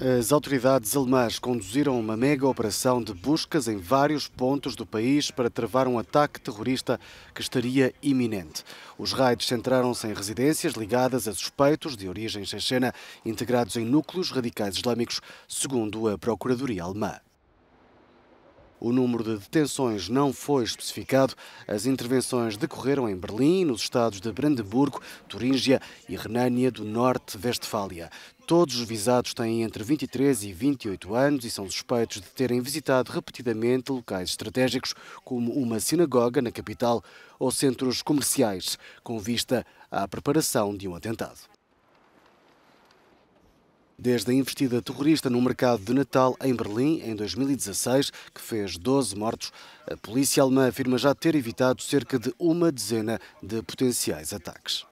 As autoridades alemãs conduziram uma mega operação de buscas em vários pontos do país para travar um ataque terrorista que estaria iminente. Os raids centraram-se em residências ligadas a suspeitos de origem chechena integrados em núcleos radicais islâmicos, segundo a Procuradoria Alemã. O número de detenções não foi especificado. As intervenções decorreram em Berlim, nos estados de Brandeburgo, Turíngia e Renânia do Norte-Vestfália. Todos os visados têm entre 23 e 28 anos e são suspeitos de terem visitado repetidamente locais estratégicos, como uma sinagoga na capital ou centros comerciais, com vista à preparação de um atentado. Desde a investida terrorista no mercado de Natal em Berlim, em 2016, que fez 12 mortos, a polícia alemã afirma já ter evitado cerca de uma dezena de potenciais ataques.